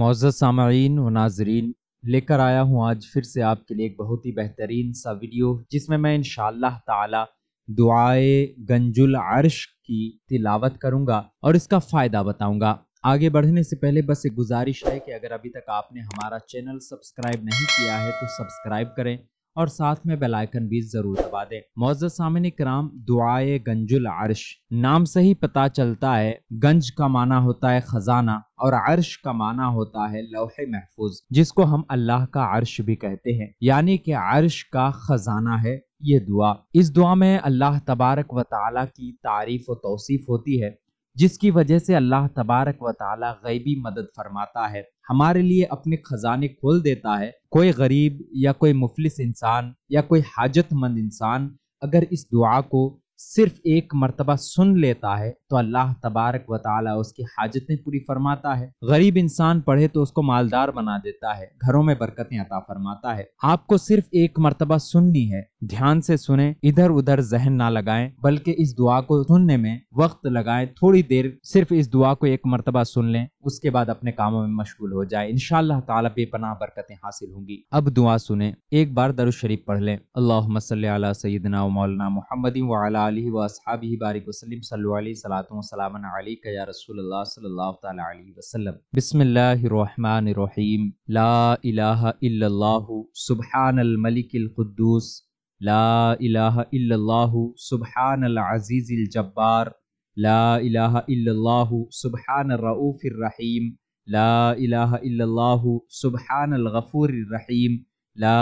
मोज़ सामीन व नाजरीन लेकर आया हूँ आज फिर से आपके लिए एक बहुत ही बेहतरीन सा वीडियो जिसमें मैं इन ताला दुआए गंजुल अर्श की तिलावत करूँगा और इसका फ़ायदा बताऊँगा आगे बढ़ने से पहले बस एक गुजारिश है कि अगर अभी तक आपने हमारा चैनल सब्सक्राइब नहीं किया है तो सब्सक्राइब करें और साथ में बेलाइकन भी जरूर दबा दें मोजत सामिन कराम दुआए गंजुल अर्श नाम से ही पता चलता है गंज का माना होता है खजाना और अर्श का माना होता है लोहे महफूज जिसको हम अल्लाह का अर्श भी कहते हैं यानी कि अर्श का खजाना है ये दुआ इस दुआ में अल्लाह तबारक व ताली की तारीफ व तोसीफ़ होती है जिसकी वजह से अल्लाह तबारक व ताली गैबी मदद फरमाता है हमारे लिए अपने खजाने खोल देता है कोई गरीब या कोई मुफलिस इंसान या कोई हाजतमंद इंसान अगर इस दुआ को सिर्फ एक मरतबा सुन लेता है तो अल्लाह तबारक व उसकी हाजतें पूरी फरमाता है गरीब इंसान पढ़े तो उसको मालदार बना देता है घरों में बरकतें अता फरमाता है आपको सिर्फ एक मरतबा सुननी है ध्यान से सुने इधर उधर जहन ना लगाएं बल्कि इस दुआ को सुनने में वक्त लगाएं थोड़ी देर सिर्फ इस दुआ को एक मरतबा सुन लें उसके बाद अपने कामों में मशगूल हो जाए इनशाला ताला बेपनाह बरकतें हासिल होंगी अब दुआ सुने एक बार दरुशरीफ पढ़ लें अल्लाह सल्ला सैदना मौलाना मोहम्मदी वाला आलि वसहाबी बारिक वसलम सल्लाम या रसूल सल्ला वसलम बसमीम ला सुबहानमलिकद्दूस ला सुबहानज़ीज़िलजब्बार ला सुबहानरऊफ़िररहीम ला सुबहानलगफ़ूररहीम ला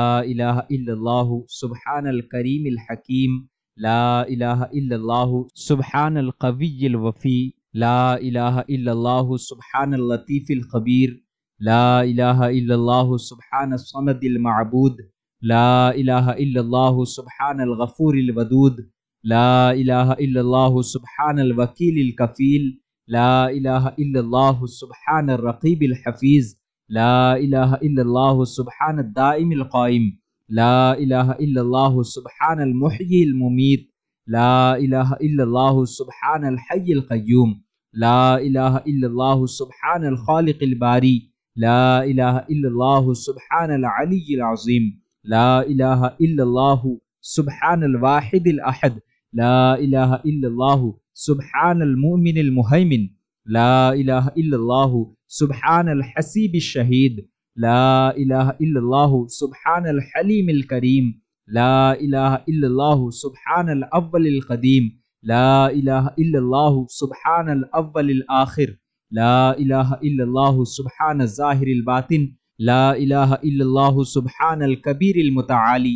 सुबहानल करीम हकीम لا إله إلا الله سبحان القوي الوفي لا إله إلا الله سبحان اللطيف الخبير لا إله إلا الله سبحان الصمد المعبود لا إله إلا الله سبحان الغفور الودود لا إله إلا الله سبحان الوكيل الكفيل لا إله إلا الله سبحان الرقيب الحفيظ لا إله إلا الله سبحان الدائم القائم لا إله إلا الله سبحان المحيي المميت لا إله إلا الله سبحان الحي القيوم لا إله إلا الله سبحان الخالق الباري لا إله إلا الله سبحان العلي العظيم لا إله إلا الله سبحان الواحد الأحد لا إله إلا الله سبحان المؤمن المهيمن لا إله إلا الله سبحان الحسيب الشهيد ला इलाह इल्लल्लाहु सुब्हानल हलीमिल करीम ला इलाह इल्लल्लाहु सुब्हानल अव्वलिल कदीम ला इलाह इल्लल्लाहु सुब्हानल अव्वलिल आखिर ला इलाह इल्लल्लाहु सुब्हान ज़ाहिरिल बातिन ला इलाह इल्लल्लाहु सुब्हानल कबीरिल मुतआली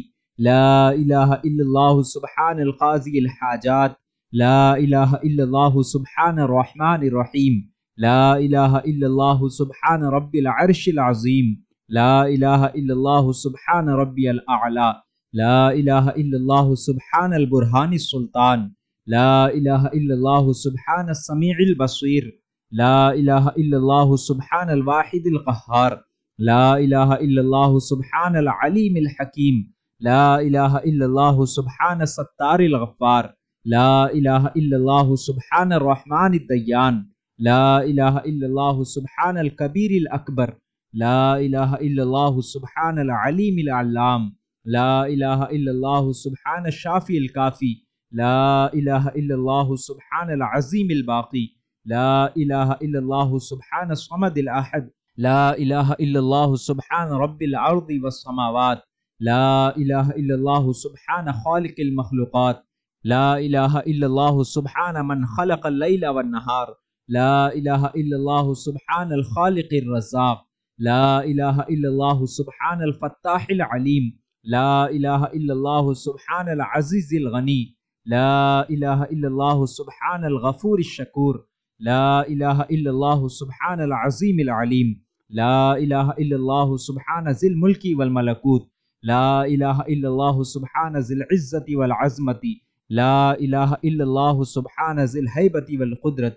ला इलाह इल्लल्लाहु सुब्हानल काज़ील हाजात ला इलाह इल्लल्लाहु सुब्हान रहमानिर रहीम لا إله إلا الله سبحان ربي العرش العظيم لا إله إلا الله سبحان ربي الأعلى لا إله إلا الله سبحان البرهان السلطان لا إله إلا الله سبحان السميع البصير لا إله إلا الله سبحان الواحد القهار لا إله إلا الله سبحان العليم الحكيم لا إله إلا الله سبحان الستار الغفار لا إله إلا الله سبحان الرحمن الديان لا إله إلا الله سبحان الكبير الأكبر لا إله إلا الله سبحان العليم العلام لا إله إلا الله سبحان الشافي الكافي لا إله إلا الله سبحان العظيم الباقي لا إله إلا الله سبحان الصمد الأحد لا إله إلا الله سبحان رب الأرض والسماوات لا إله إلا الله سبحان خالق المخلوقات لا إله إلا الله سبحان من خلق الليل والنهار لا إله إلا الله سبحان الخالق الرزاق لا إله إلا الله سبحان الفتاح العليم لا إله إلا الله سبحان العزيز الغني لا إله إلا الله سبحان الغفور الشكور لا إله إلا الله سبحان العظيم العليم لا إله إلا الله سبحان ذي الملك والملكوت لا إله إلا الله سبحان ذي العزة والعزمة لا إله إلا الله سبحان ذي الهيبة والقدرة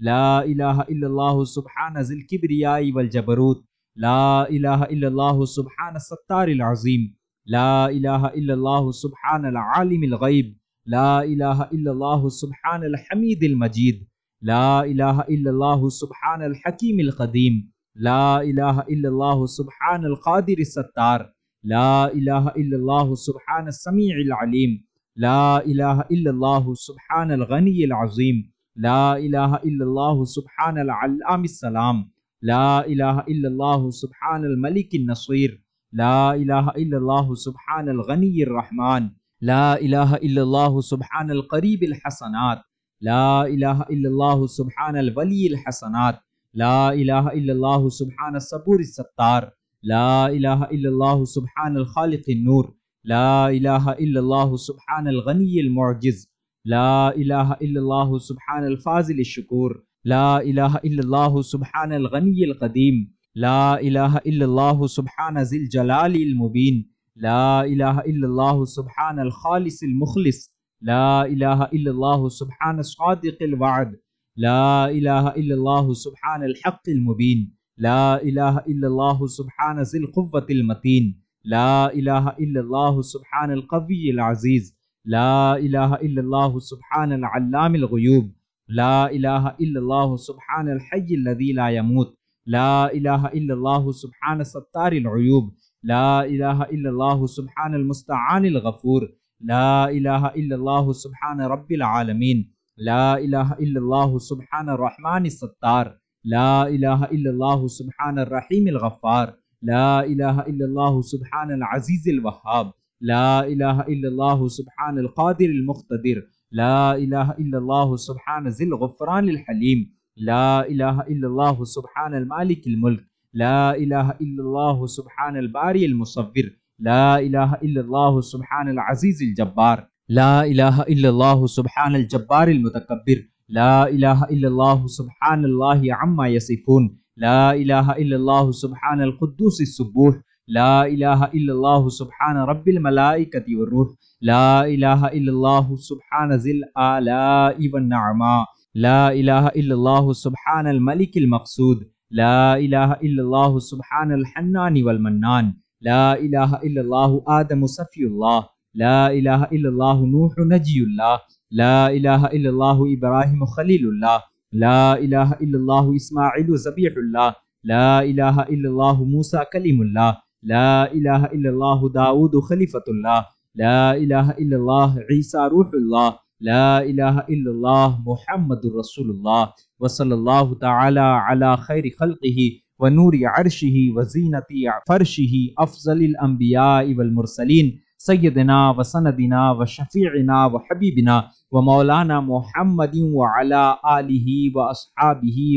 لا إله إلا الله سبحان ذي الكبرياء والجبروت لا إله إلا الله سبحان الستار العظيم لا إله إلا الله سبحان العالم الغيب لا إله إلا الله سبحان الحميد المجيد لا إله إلا الله سبحان الحكيم القديم لا إله إلا الله سبحان القادر الستار لا إله إلا الله سبحان السميع العليم لا إله إلا الله سبحان الغني العظيم لا إله إلا الله سبحان العلام السلام لا إله إلا الله سبحان الملك النصير لا إله إلا الله سبحان الغني الرحمن لا إله إلا الله سبحان القريب الحسنات لا إله إلا الله سبحان الولي الحسنات لا إله إلا الله سبحان الصبور الستار لا إله إلا الله سبحان الخالق النور لا إله إلا الله سبحان الغني المعجز لا إله إلا الله سبحان الفازل الشكور لا إله إلا الله سبحان الغني القديم لا إله إلا الله سبحان ذي الجلال المبين لا إله إلا الله سبحان الخالص المخلص لا إله إلا الله سبحان الصادق الوعد لا إله إلا الله سبحان الحق المبين لا إله إلا الله سبحان ذي القوة المتين لا إله إلا الله سبحان القوي العزيز لا إله إلا الله سبحان العلام الغيوب لا إله إلا الله سبحان الحي الذي لا يموت لا إله إلا الله سبحان ستار العيوب لا إله إلا الله سبحان المستعان الغفور لا إله إلا الله سبحان رب العالمين لا إله إلا الله سبحان الرحمن الستار لا إله إلا الله سبحان الرحيم الغفار لا إله إلا الله سبحان العزيز الوهاب لا إله إلا الله سبحان القادر المقتدر لا إله إلا الله سبحان ذي الغفران الحليم لا إله إلا الله سبحان المالك الملك لا إله إلا الله سبحان الباري المصور لا إله إلا الله سبحان العزيز الجبار لا إله إلا الله سبحان الجبار المتكبر لا إله إلا الله سبحان الله عما يصفون لا إله إلا الله سبحان القدوس السبوح لا إله إلا الله سبحان رب الملائكة والروح لا إله إلا الله سبحان ذي الآلاء والنعماء لا إله إلا الله سبحان الملك المقصود لا إله إلا الله سبحان الحنان والمنان لا إله إلا الله آدم صفي الله لا إله إلا الله نوح نجي الله لا إله إلا الله إبراهيم خليل الله لا إله إلا الله إسماعيل زبيح الله لا إله إلا الله موسى كلم الله ला इलाह इल्लल्लाह दाऊद खलीफतुल्लाह ला इलाह इल्लल्लाह ईसा रूहुल्लाह ला इलाह इल्लल्लाह मुहम्मदुर रसूलुल्लाह व सल्लल्लाहु तआला अला खैर खल्क़िही व नूर अर्शिही व जीनती फर्शिही अफजलिल अंबिया वल मुरसलीन سيدنا وسندنا وشفيعنا व शफ़ीना محمد وعلى व मौलाना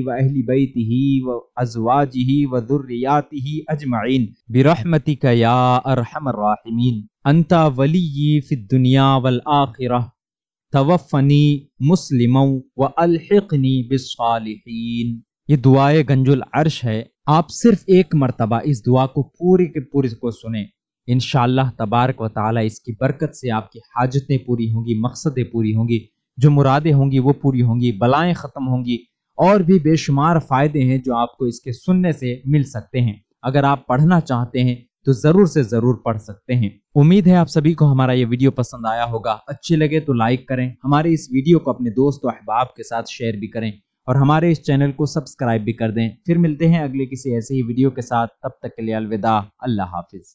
وأهل بيته وأزواجه وذرياته أجمعين برحمتك يا أرحم الراحمين أنت ولي في الدنيا والآخرة توفني مسلما وألحقني بالصالحين दुनिया ये दुआए गंजुल अर्श है आप सिर्फ एक मरतबा इस दुआ को पूरी के पूरी को सुने इन तबारक व ताली इसकी बरकत से आपकी हाजतें पूरी होंगी मकसदें पूरी होंगी जो मुरादें होंगी वो पूरी होंगी बलाएँ ख़त्म होंगी और भी बेशुमार फ़ायदे हैं जो आपको इसके सुनने से मिल सकते हैं अगर आप पढ़ना चाहते हैं तो ज़रूर से ज़रूर पढ़ सकते हैं उम्मीद है आप सभी को हमारा ये वीडियो पसंद आया होगा अच्छे लगे तो लाइक करें हमारे इस वीडियो को अपने दोस्त और अहबाब के साथ शेयर भी करें और हमारे इस चैनल को सब्सक्राइब भी कर दें फिर मिलते हैं अगले किसी ऐसे ही वीडियो के साथ तब तक के लिए अलविदा अल्लाह हाफिज़